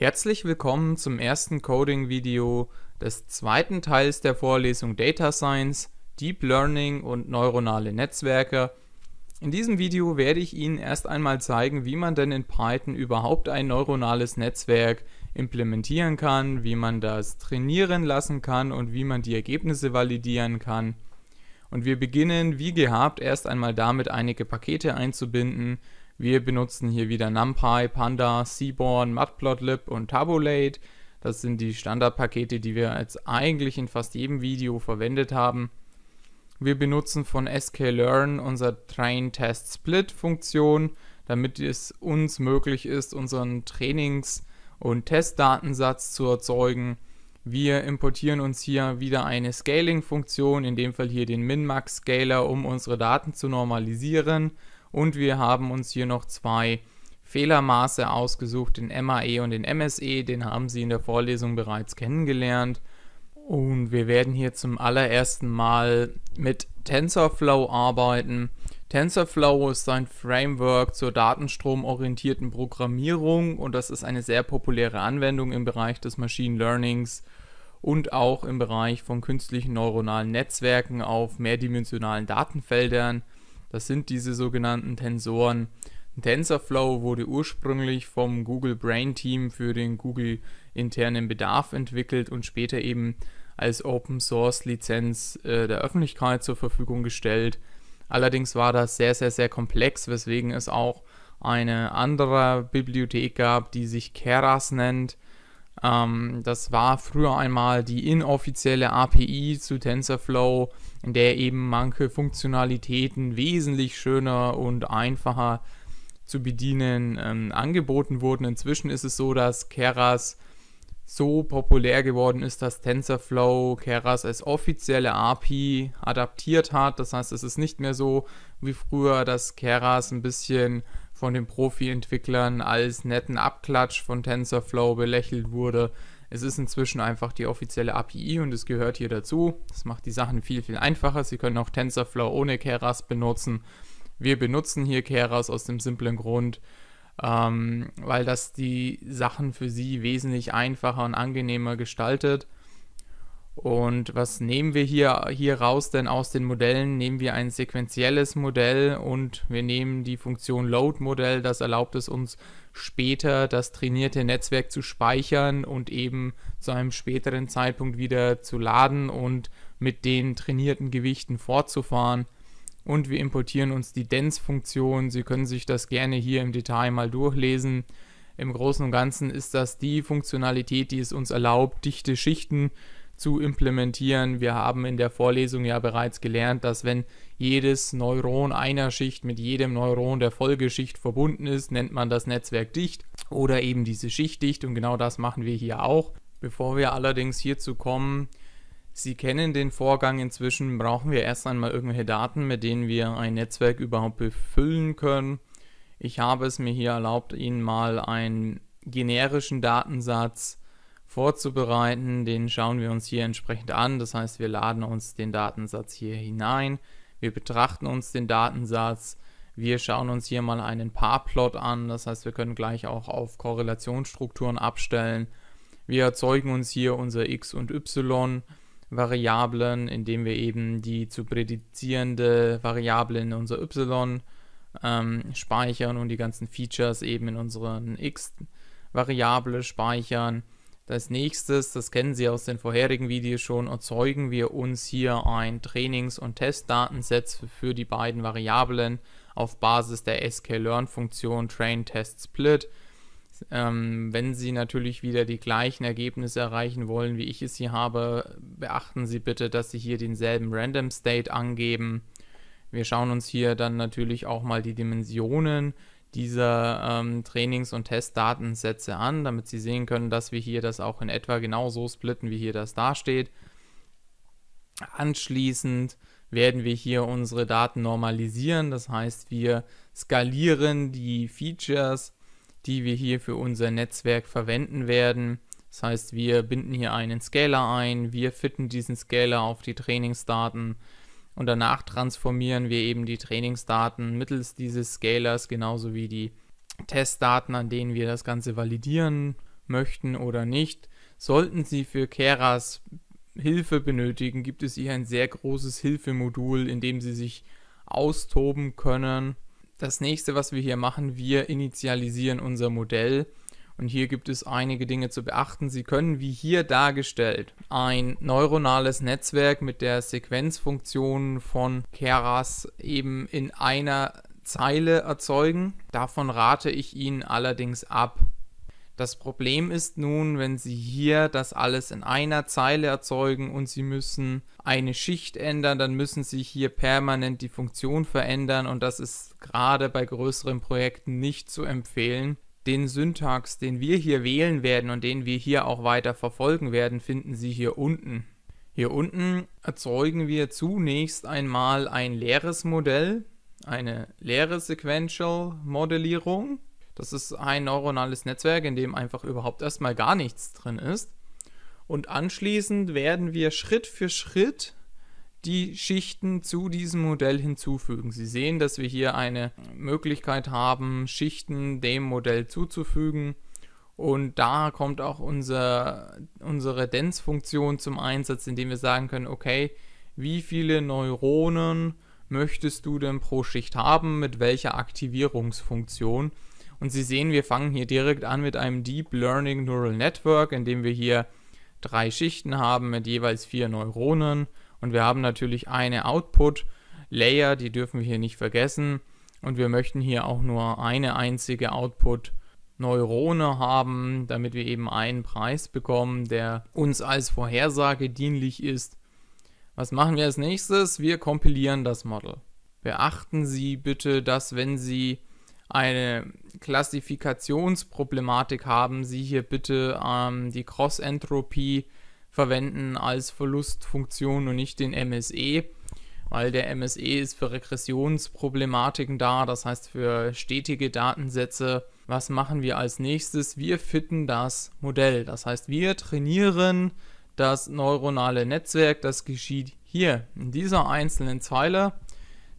Herzlich willkommen zum ersten Coding-Video des zweiten Teils der Vorlesung Data Science, Deep Learning und neuronale Netzwerke. In diesem Video werde ich Ihnen erst einmal zeigen, wie man denn in Python überhaupt ein neuronales Netzwerk implementieren kann, wie man das trainieren lassen kann und wie man die Ergebnisse validieren kann. Und wir beginnen wie gehabt erst einmal damit einige Pakete einzubinden, wir benutzen hier wieder NumPy, Panda, Seaborn, Matplotlib und Tabulate. Das sind die Standardpakete, die wir jetzt eigentlich in fast jedem Video verwendet haben. Wir benutzen von sklearn unser Train Test Split Funktion, damit es uns möglich ist, unseren Trainings- und Testdatensatz zu erzeugen. Wir importieren uns hier wieder eine Scaling-Funktion, in dem Fall hier den Min-Max-Scaler, um unsere Daten zu normalisieren. Und wir haben uns hier noch zwei Fehlermaße ausgesucht, den MAE und den MSE. Den haben Sie in der Vorlesung bereits kennengelernt. Und wir werden hier zum allerersten Mal mit TensorFlow arbeiten. TensorFlow ist ein Framework zur datenstromorientierten Programmierung und das ist eine sehr populäre Anwendung im Bereich des Machine Learnings und auch im Bereich von künstlichen neuronalen Netzwerken auf mehrdimensionalen Datenfeldern. Das sind diese sogenannten Tensoren. TensorFlow wurde ursprünglich vom Google Brain Team für den Google internen Bedarf entwickelt und später eben als Open Source Lizenz äh, der Öffentlichkeit zur Verfügung gestellt. Allerdings war das sehr, sehr, sehr komplex, weswegen es auch eine andere Bibliothek gab, die sich Keras nennt ähm, das war früher einmal die inoffizielle API zu TensorFlow, in der eben manche Funktionalitäten wesentlich schöner und einfacher zu bedienen ähm, angeboten wurden. Inzwischen ist es so, dass Keras so populär geworden ist, dass TensorFlow Keras als offizielle API adaptiert hat. Das heißt, es ist nicht mehr so wie früher, dass Keras ein bisschen von den Profi-Entwicklern als netten Abklatsch von TensorFlow belächelt wurde. Es ist inzwischen einfach die offizielle API und es gehört hier dazu. Das macht die Sachen viel, viel einfacher. Sie können auch TensorFlow ohne Keras benutzen. Wir benutzen hier Keras aus dem simplen Grund, ähm, weil das die Sachen für Sie wesentlich einfacher und angenehmer gestaltet. Und was nehmen wir hier, hier raus denn aus den Modellen? Nehmen wir ein sequenzielles Modell und wir nehmen die Funktion Load-Modell. Das erlaubt es uns später, das trainierte Netzwerk zu speichern und eben zu einem späteren Zeitpunkt wieder zu laden und mit den trainierten Gewichten fortzufahren. Und wir importieren uns die Dense-Funktion. Sie können sich das gerne hier im Detail mal durchlesen. Im Großen und Ganzen ist das die Funktionalität, die es uns erlaubt, dichte Schichten zu zu implementieren. Wir haben in der Vorlesung ja bereits gelernt, dass wenn jedes Neuron einer Schicht mit jedem Neuron der Folgeschicht verbunden ist, nennt man das Netzwerk dicht oder eben diese Schichtdicht und genau das machen wir hier auch. Bevor wir allerdings hierzu kommen, Sie kennen den Vorgang inzwischen, brauchen wir erst einmal irgendwelche Daten, mit denen wir ein Netzwerk überhaupt befüllen können. Ich habe es mir hier erlaubt, Ihnen mal einen generischen Datensatz zu vorzubereiten. Den schauen wir uns hier entsprechend an. Das heißt, wir laden uns den Datensatz hier hinein. Wir betrachten uns den Datensatz. Wir schauen uns hier mal einen Paarplot an. Das heißt, wir können gleich auch auf Korrelationsstrukturen abstellen. Wir erzeugen uns hier unser x und y Variablen, indem wir eben die zu prädizierende Variable in unser y ähm, speichern und die ganzen Features eben in unseren x Variable speichern. Als nächstes, das kennen Sie aus den vorherigen Videos schon, erzeugen wir uns hier ein Trainings- und Testdatensatz für die beiden Variablen auf Basis der sklearn-Funktion train test split. Ähm, wenn Sie natürlich wieder die gleichen Ergebnisse erreichen wollen, wie ich es hier habe, beachten Sie bitte, dass Sie hier denselben Random State angeben. Wir schauen uns hier dann natürlich auch mal die Dimensionen an dieser ähm, Trainings- und Testdatensätze an, damit Sie sehen können, dass wir hier das auch in etwa genau so splitten, wie hier das dasteht. Anschließend werden wir hier unsere Daten normalisieren, das heißt, wir skalieren die Features, die wir hier für unser Netzwerk verwenden werden. Das heißt, wir binden hier einen Scaler ein, wir fitten diesen Scaler auf die Trainingsdaten, und danach transformieren wir eben die Trainingsdaten mittels dieses Scalers genauso wie die Testdaten, an denen wir das Ganze validieren möchten oder nicht. Sollten Sie für Keras Hilfe benötigen, gibt es hier ein sehr großes Hilfemodul, in dem Sie sich austoben können. Das nächste, was wir hier machen, wir initialisieren unser Modell. Und hier gibt es einige Dinge zu beachten. Sie können, wie hier dargestellt, ein neuronales Netzwerk mit der Sequenzfunktion von Keras eben in einer Zeile erzeugen. Davon rate ich Ihnen allerdings ab. Das Problem ist nun, wenn Sie hier das alles in einer Zeile erzeugen und Sie müssen eine Schicht ändern, dann müssen Sie hier permanent die Funktion verändern und das ist gerade bei größeren Projekten nicht zu empfehlen. Den Syntax, den wir hier wählen werden und den wir hier auch weiter verfolgen werden, finden Sie hier unten. Hier unten erzeugen wir zunächst einmal ein leeres Modell, eine leere Sequential Modellierung. Das ist ein neuronales Netzwerk, in dem einfach überhaupt erstmal gar nichts drin ist. Und anschließend werden wir Schritt für Schritt die Schichten zu diesem Modell hinzufügen. Sie sehen, dass wir hier eine Möglichkeit haben, Schichten dem Modell zuzufügen. Und da kommt auch unser, unsere Dense-Funktion zum Einsatz, indem wir sagen können, okay, wie viele Neuronen möchtest du denn pro Schicht haben, mit welcher Aktivierungsfunktion? Und Sie sehen, wir fangen hier direkt an mit einem Deep Learning Neural Network, indem wir hier drei Schichten haben mit jeweils vier Neuronen und wir haben natürlich eine Output-Layer, die dürfen wir hier nicht vergessen. Und wir möchten hier auch nur eine einzige Output-Neurone haben, damit wir eben einen Preis bekommen, der uns als Vorhersage dienlich ist. Was machen wir als nächstes? Wir kompilieren das Model. Beachten Sie bitte, dass wenn Sie eine Klassifikationsproblematik haben, Sie hier bitte ähm, die Cross-Entropie verwenden als Verlustfunktion und nicht den MSE, weil der MSE ist für Regressionsproblematiken da, das heißt für stetige Datensätze. Was machen wir als nächstes? Wir fitten das Modell, das heißt wir trainieren das neuronale Netzwerk, das geschieht hier in dieser einzelnen Zeile.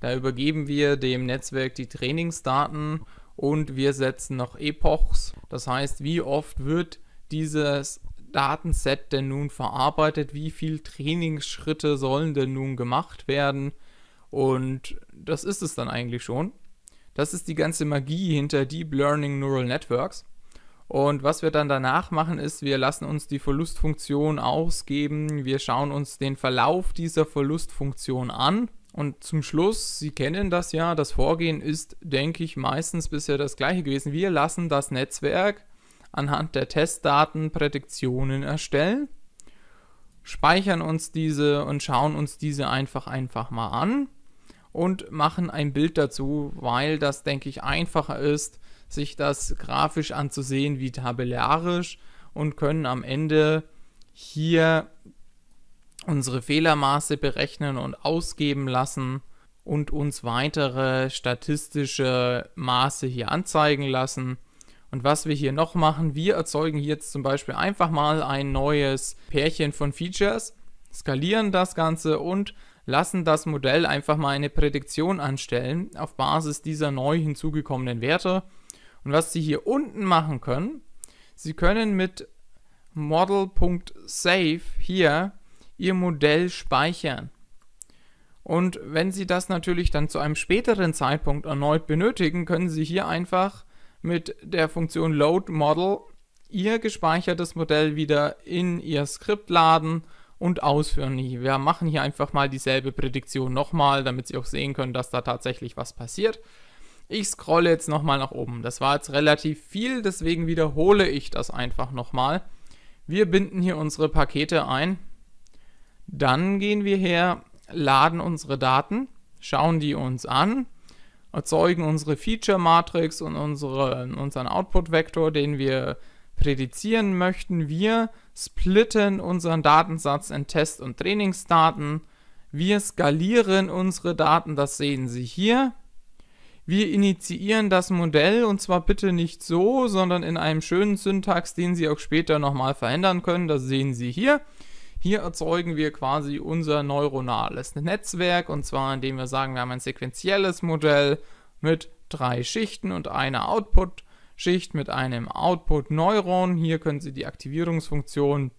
Da übergeben wir dem Netzwerk die Trainingsdaten und wir setzen noch Epochs. Das heißt, wie oft wird dieses Datenset denn nun verarbeitet? Wie viele Trainingsschritte sollen denn nun gemacht werden? Und das ist es dann eigentlich schon. Das ist die ganze Magie hinter Deep Learning Neural Networks. Und was wir dann danach machen, ist, wir lassen uns die Verlustfunktion ausgeben, wir schauen uns den Verlauf dieser Verlustfunktion an. Und zum Schluss, Sie kennen das ja, das Vorgehen ist, denke ich, meistens bisher das gleiche gewesen. Wir lassen das Netzwerk anhand der Testdaten Prädiktionen erstellen, speichern uns diese und schauen uns diese einfach einfach mal an und machen ein Bild dazu, weil das, denke ich, einfacher ist, sich das grafisch anzusehen wie tabellarisch und können am Ende hier unsere Fehlermaße berechnen und ausgeben lassen und uns weitere statistische Maße hier anzeigen lassen. Und was wir hier noch machen, wir erzeugen jetzt zum Beispiel einfach mal ein neues Pärchen von Features, skalieren das Ganze und lassen das Modell einfach mal eine Prädiktion anstellen auf Basis dieser neu hinzugekommenen Werte. Und was Sie hier unten machen können, Sie können mit model.save hier Ihr Modell speichern. Und wenn Sie das natürlich dann zu einem späteren Zeitpunkt erneut benötigen, können Sie hier einfach mit der Funktion Load Model ihr gespeichertes Modell wieder in ihr Skript laden und ausführen. Wir machen hier einfach mal dieselbe Prädiktion nochmal, damit Sie auch sehen können, dass da tatsächlich was passiert. Ich scrolle jetzt nochmal nach oben. Das war jetzt relativ viel, deswegen wiederhole ich das einfach nochmal. Wir binden hier unsere Pakete ein. Dann gehen wir her, laden unsere Daten, schauen die uns an erzeugen unsere Feature-Matrix und unsere, unseren Output-Vektor, den wir prädizieren möchten. Wir splitten unseren Datensatz in Test- und Trainingsdaten. Wir skalieren unsere Daten, das sehen Sie hier. Wir initiieren das Modell und zwar bitte nicht so, sondern in einem schönen Syntax, den Sie auch später nochmal verändern können. Das sehen Sie hier. Hier erzeugen wir quasi unser neuronales Netzwerk und zwar indem wir sagen, wir haben ein sequenzielles Modell mit drei Schichten und einer Output-Schicht mit einem Output-Neuron. Hier können Sie die Aktivierungsfunktion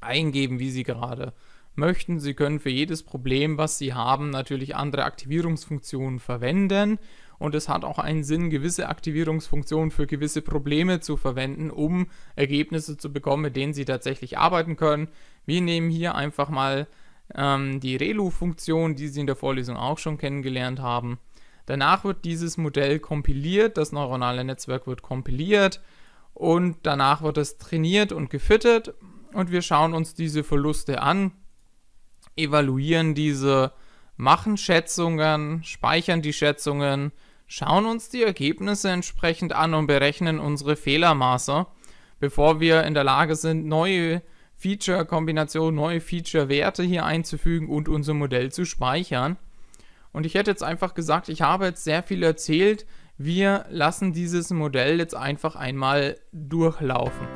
eingeben, wie Sie gerade möchten. Sie können für jedes Problem, was Sie haben, natürlich andere Aktivierungsfunktionen verwenden. Und es hat auch einen Sinn, gewisse Aktivierungsfunktionen für gewisse Probleme zu verwenden, um Ergebnisse zu bekommen, mit denen Sie tatsächlich arbeiten können. Wir nehmen hier einfach mal ähm, die ReLU-Funktion, die Sie in der Vorlesung auch schon kennengelernt haben. Danach wird dieses Modell kompiliert, das neuronale Netzwerk wird kompiliert und danach wird es trainiert und gefüttert und wir schauen uns diese Verluste an, evaluieren diese, machen Schätzungen, speichern die Schätzungen, schauen uns die Ergebnisse entsprechend an und berechnen unsere Fehlermaße, bevor wir in der Lage sind, neue feature kombination neue Feature-Werte hier einzufügen und unser Modell zu speichern. Und ich hätte jetzt einfach gesagt, ich habe jetzt sehr viel erzählt. Wir lassen dieses Modell jetzt einfach einmal durchlaufen.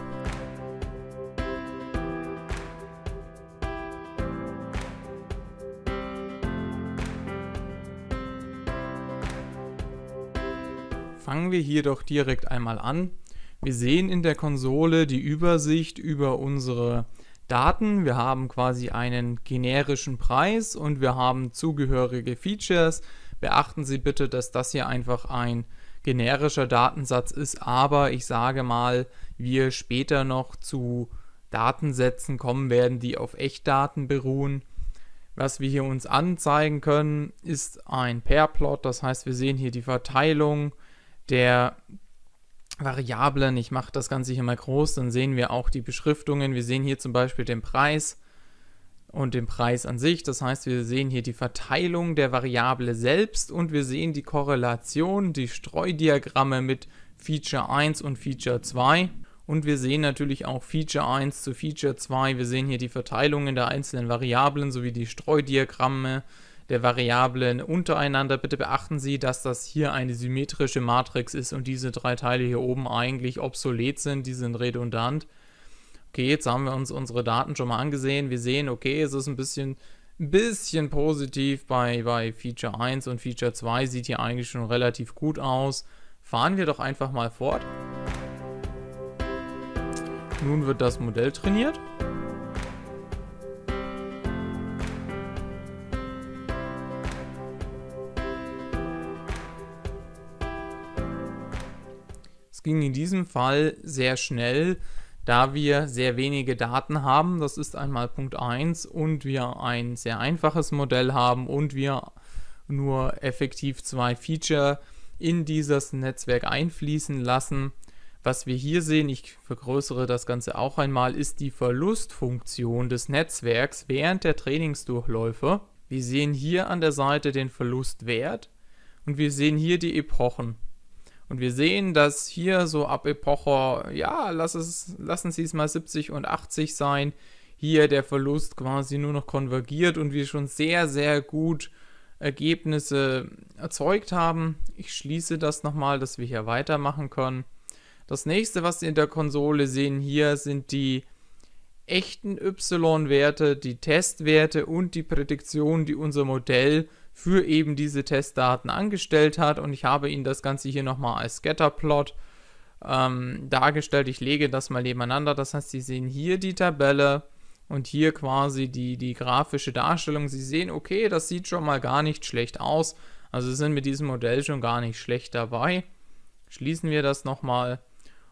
Fangen wir hier doch direkt einmal an. Wir sehen in der Konsole die Übersicht über unsere Daten. Wir haben quasi einen generischen Preis und wir haben zugehörige Features. Beachten Sie bitte, dass das hier einfach ein generischer Datensatz ist, aber ich sage mal, wir später noch zu Datensätzen kommen werden, die auf Echtdaten beruhen. Was wir hier uns anzeigen können, ist ein Pairplot, das heißt, wir sehen hier die Verteilung der Variablen. Ich mache das Ganze hier mal groß, dann sehen wir auch die Beschriftungen. Wir sehen hier zum Beispiel den Preis und den Preis an sich. Das heißt, wir sehen hier die Verteilung der Variable selbst und wir sehen die Korrelation, die Streudiagramme mit Feature 1 und Feature 2. Und wir sehen natürlich auch Feature 1 zu Feature 2. Wir sehen hier die Verteilungen der einzelnen Variablen sowie die Streudiagramme der Variablen untereinander. Bitte beachten Sie, dass das hier eine symmetrische Matrix ist und diese drei Teile hier oben eigentlich obsolet sind, die sind redundant. Okay, jetzt haben wir uns unsere Daten schon mal angesehen. Wir sehen, okay, es ist ein bisschen, ein bisschen positiv bei, bei Feature 1 und Feature 2. Sieht hier eigentlich schon relativ gut aus. Fahren wir doch einfach mal fort. Nun wird das Modell trainiert. ging in diesem Fall sehr schnell, da wir sehr wenige Daten haben. Das ist einmal Punkt 1 und wir ein sehr einfaches Modell haben und wir nur effektiv zwei Feature in dieses Netzwerk einfließen lassen. Was wir hier sehen, ich vergrößere das Ganze auch einmal, ist die Verlustfunktion des Netzwerks während der Trainingsdurchläufe. Wir sehen hier an der Seite den Verlustwert und wir sehen hier die Epochen. Und wir sehen, dass hier so ab Epoche, ja, lass es, lassen Sie es mal 70 und 80 sein, hier der Verlust quasi nur noch konvergiert und wir schon sehr, sehr gut Ergebnisse erzeugt haben. Ich schließe das nochmal, dass wir hier weitermachen können. Das nächste, was Sie in der Konsole sehen hier, sind die echten Y-Werte, die Testwerte und die Prädiktion, die unser Modell für eben diese Testdaten angestellt hat. Und ich habe Ihnen das Ganze hier nochmal als Scatterplot ähm, dargestellt. Ich lege das mal nebeneinander. Das heißt, Sie sehen hier die Tabelle und hier quasi die, die grafische Darstellung. Sie sehen, okay, das sieht schon mal gar nicht schlecht aus. Also sind mit diesem Modell schon gar nicht schlecht dabei. Schließen wir das nochmal.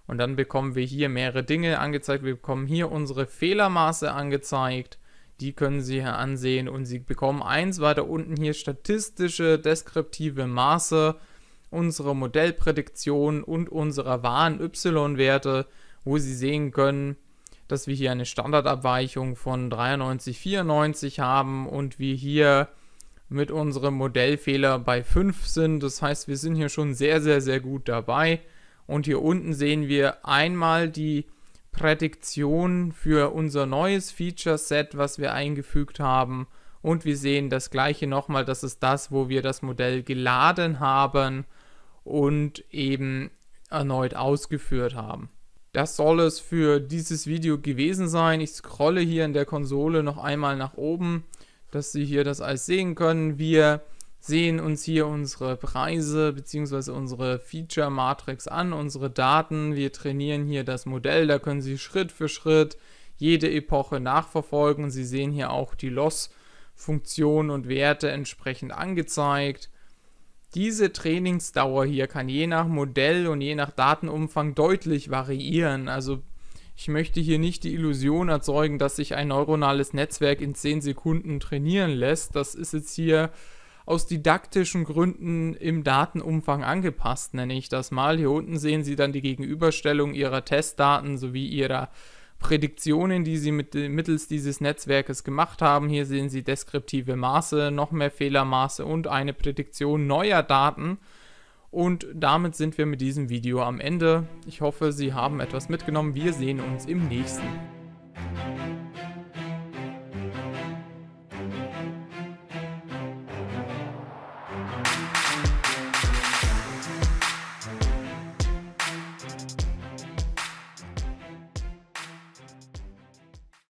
Und dann bekommen wir hier mehrere Dinge angezeigt. Wir bekommen hier unsere Fehlermaße angezeigt. Die können Sie hier ansehen und Sie bekommen eins weiter unten hier statistische, deskriptive Maße, unsere Modellprädiktion und unsere wahren Y-Werte, wo Sie sehen können, dass wir hier eine Standardabweichung von 93, 94 haben und wir hier mit unserem Modellfehler bei 5 sind. Das heißt, wir sind hier schon sehr, sehr, sehr gut dabei. Und hier unten sehen wir einmal die Prädiktion für unser neues Feature-Set, was wir eingefügt haben. Und wir sehen das gleiche nochmal, das ist das, wo wir das Modell geladen haben und eben erneut ausgeführt haben. Das soll es für dieses Video gewesen sein. Ich scrolle hier in der Konsole noch einmal nach oben, dass Sie hier das alles sehen können. Wir sehen uns hier unsere Preise bzw. unsere Feature-Matrix an, unsere Daten. Wir trainieren hier das Modell, da können Sie Schritt für Schritt jede Epoche nachverfolgen. Sie sehen hier auch die Loss-Funktion und Werte entsprechend angezeigt. Diese Trainingsdauer hier kann je nach Modell und je nach Datenumfang deutlich variieren. Also ich möchte hier nicht die Illusion erzeugen, dass sich ein neuronales Netzwerk in 10 Sekunden trainieren lässt. Das ist jetzt hier aus didaktischen Gründen im Datenumfang angepasst, nenne ich das mal. Hier unten sehen Sie dann die Gegenüberstellung Ihrer Testdaten sowie Ihrer Prädiktionen, die Sie mit, mittels dieses Netzwerkes gemacht haben. Hier sehen Sie deskriptive Maße, noch mehr Fehlermaße und eine Prädiktion neuer Daten. Und damit sind wir mit diesem Video am Ende. Ich hoffe, Sie haben etwas mitgenommen. Wir sehen uns im nächsten.